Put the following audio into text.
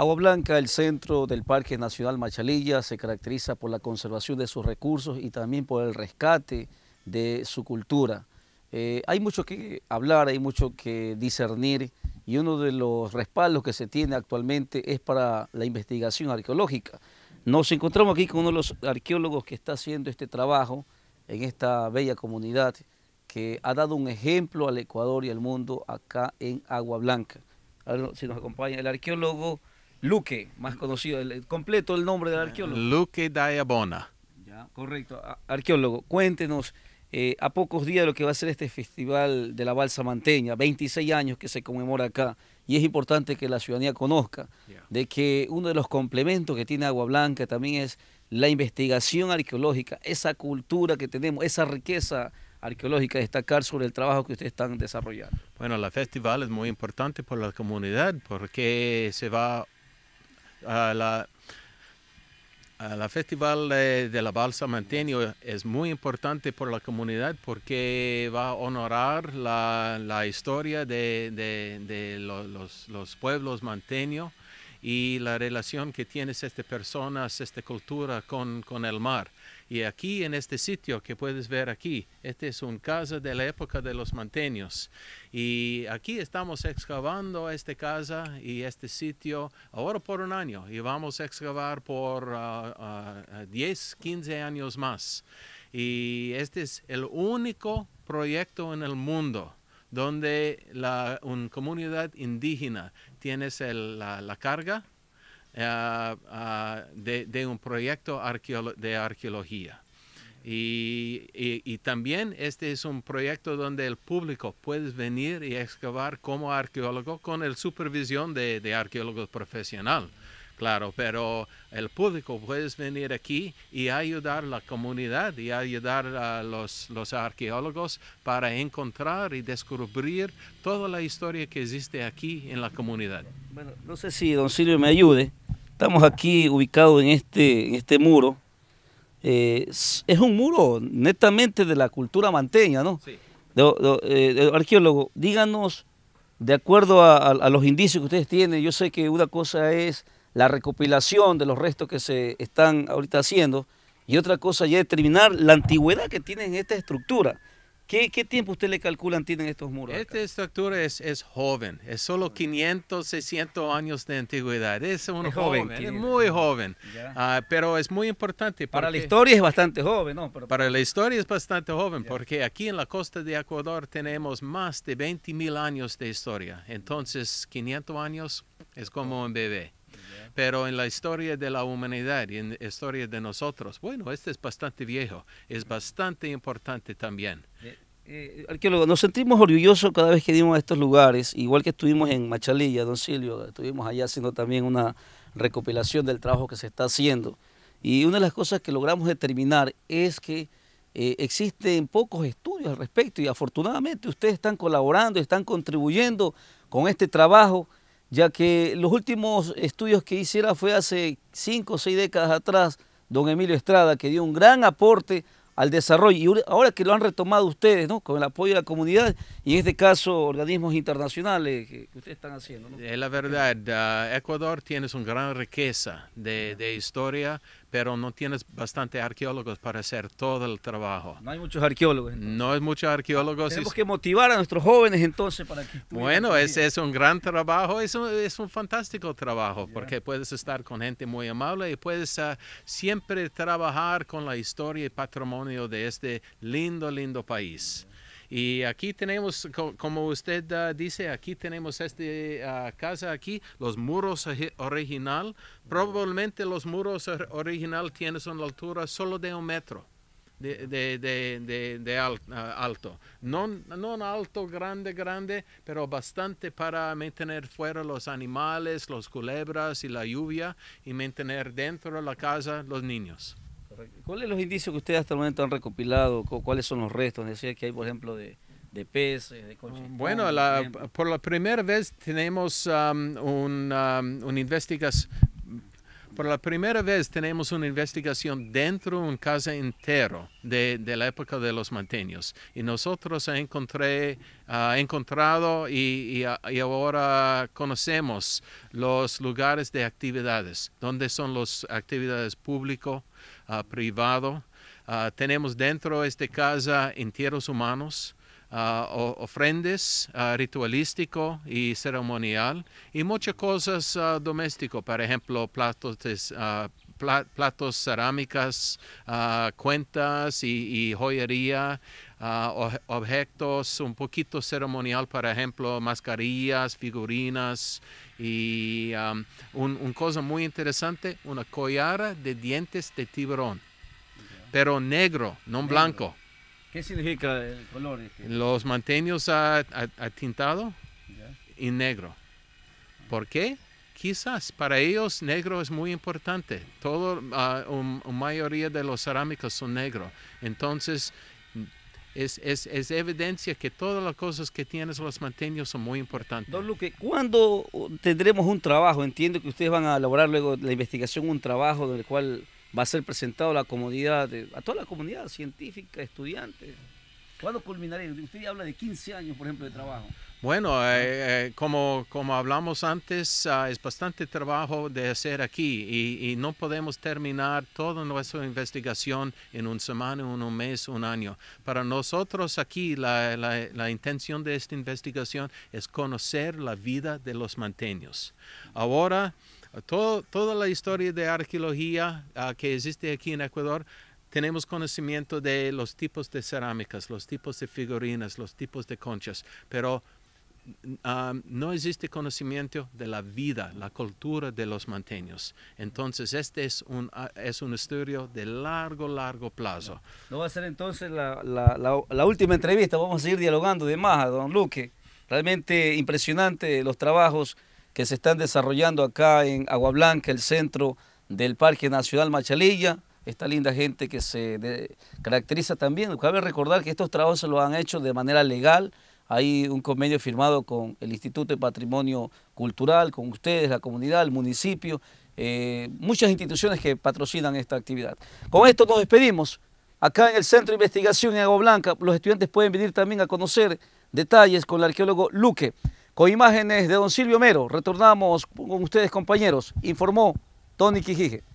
Agua Blanca, el centro del Parque Nacional Machalilla, se caracteriza por la conservación de sus recursos y también por el rescate de su cultura. Eh, hay mucho que hablar, hay mucho que discernir y uno de los respaldos que se tiene actualmente es para la investigación arqueológica. Nos encontramos aquí con uno de los arqueólogos que está haciendo este trabajo en esta bella comunidad que ha dado un ejemplo al Ecuador y al mundo acá en Agua Blanca. si nos acompaña el arqueólogo Luque, más conocido, completo el nombre del arqueólogo. Luque Diabona. Ya, correcto. Arqueólogo, cuéntenos, eh, a pocos días lo que va a ser este Festival de la Balsa Manteña, 26 años que se conmemora acá, y es importante que la ciudadanía conozca de que uno de los complementos que tiene Agua Blanca también es la investigación arqueológica, esa cultura que tenemos, esa riqueza arqueológica, destacar sobre el trabajo que ustedes están desarrollando. Bueno, el festival es muy importante por la comunidad porque se va el la, Festival de, la Balsa Manteño es muy importante por la comunidad porque va a honrar la, historia de, los, los, pueblos mantenio y la relación que tiene estas personas, esta cultura con el mar. Y aquí en este sitio que puedes ver aquí, este es un casa de la época de los mantenios. Y aquí estamos excavando esta casa y este sitio ahora por un año y vamos a excavar por 10, ah, 15 ah, ah, años más. Y este es el único proyecto en el mundo donde la comunidad indígena tiene la carga eh, ah, de, un proyecto de arqueología. Y, también este es un proyecto donde el público puede venir y excavar como arqueólogo con la supervisión de, de arqueólogos profesionales Claro, pero el público puede venir aquí y ayudar a la comunidad y ayudar a los, arqueólogos para encontrar y descubrir toda la historia que existe aquí en la comunidad. Bueno, no sé si don Silvio me ayude. Estamos aquí ubicados en este, este muro. Eh, es un muro netamente de la cultura manteña, ¿no? Sí. Eh, arqueólogo, díganos, de acuerdo a los indicios que ustedes tienen, yo sé que una cosa es la recopilación de los restos que se están ahorita haciendo y otra cosa ya determinar la antigüedad que tienen esta estructura. ¿Qué, tiempo usted le calculan tienen estos muros? Esta estructura es, es, joven, es solo 500, 600 años de antigüedad. Es muy joven, ah, pero es muy importante. Para la historia es bastante joven, ¿no? para la historia es bastante joven, porque aquí en la costa de Ecuador tenemos más de 20 mil años de historia. Entonces, 500 años es como un bebé. Pero en la historia de la humanidad y en la historia de nosotros, bueno, este es bastante viejo, es bastante importante también. Eh, eh, arqueólogo, nos sentimos orgullosos cada vez que dimos a estos lugares, igual que estuvimos en Machalilla, don Silvio, estuvimos allá haciendo también una recopilación del trabajo que se está haciendo. Y una de las cosas que logramos determinar es que eh, existen pocos estudios al respecto y afortunadamente ustedes están colaborando, están contribuyendo con este trabajo ya que los últimos estudios que hiciera fue hace cinco o seis décadas atrás, don Emilio Estrada, que dio un gran aporte al desarrollo. Y ahora que lo han retomado ustedes, ¿no? Con el apoyo de la comunidad y en este caso organismos internacionales que, ustedes están haciendo, Es La verdad, eh, Ecuador tiene una gran riqueza de, de historia, pero no tienes bastante arqueólogos para hacer todo el trabajo. No hay muchos arqueólogos. No hay muchos arqueólogos. Tenemos que motivar a nuestros jóvenes entonces para que... Bueno, es, es un gran trabajo, es un, es un fantástico trabajo, porque puedes estar con gente muy amable y puedes ah, siempre trabajar con la historia y patrimonio de este lindo, lindo país. Y aquí tenemos, como usted ah, dice, aquí tenemos esta ah, casa aquí, los muros original. Probablemente los muros original tienen una altura solo de un metro de, ah, alto. No, no alto, grande, grande, pero bastante para mantener fuera los animales, los culebras y la lluvia y mantener dentro de la casa los niños. ¿Cuáles son los indicios que ustedes hasta el momento han recopilado? ¿Cuáles son los restos? Decía que hay, por ejemplo, de, de peces, de Bueno, por, la primera vez tenemos um, un, um, por la primera vez tenemos una investigación dentro de un casa entero de, la época de los manteños. Y nosotros encontré, ah, encontrado ah, y, ahora conocemos los lugares de actividades, donde son las actividades público, ah, privado. tenemos dentro de esta casa entierros humanos, Ah, ofrendas ah, ritualístico y ceremonial y muchas cosas ah, domésticas, por ejemplo, platos platos cerámicas, cuentas y, joyería, objetos un poquito ceremonial, por ejemplo, mascarillas, figurinas y una un, cosa muy interesante, una collara de dientes de tiburón, pero negro, no blanco. ¿Qué significa el color? Este? Los manteños tintado y negro. ¿Por qué? Quizás para ellos negro es muy importante. Todo, la ah, mayoría de los cerámicos son negro. Entonces, es, evidencia que todas las cosas que tienes los manteños son muy importantes. Don Luque, ¿cuándo tendremos un trabajo? Entiendo que ustedes van a elaborar luego la investigación, un trabajo del cual va a ser presentado a la comunidad, a toda la comunidad científica, estudiantes. ¿Cuándo culminará? Usted habla de 15 años, por ejemplo, de trabajo. Bueno, eh, eh, como, como hablamos antes, ah, es bastante trabajo de hacer aquí y, no podemos terminar toda nuestra investigación en una semana, un mes, un año. Para nosotros aquí la, la, la intención de esta investigación es conocer la vida de los manteños. Ahora toda la historia de arqueología ah, que existe aquí en Ecuador, tenemos conocimiento de los tipos de cerámicas, los tipos de figurinas, los tipos de conchas, pero ah, no existe conocimiento de la vida, la cultura de los manteños. Entonces, este es un, ah, es un estudio de largo, largo plazo. No va a ser entonces la, la, la última entrevista, vamos a seguir dialogando de más, don Luque. Realmente impresionante los trabajos que se están desarrollando acá en Agua Blanca, el centro del Parque Nacional Machalilla, esta linda gente que se caracteriza también. Cabe recordar que estos trabajos se los han hecho de manera legal. Hay un convenio firmado con el Instituto de Patrimonio Cultural, con ustedes, la comunidad, el municipio, eh, muchas instituciones que patrocinan esta actividad. Con esto nos despedimos. Acá en el Centro de Investigación en Agua Blanca, los estudiantes pueden venir también a conocer detalles con el arqueólogo Luque. Con imágenes de don Silvio Mero, retornamos con ustedes compañeros, informó Tony Quijije.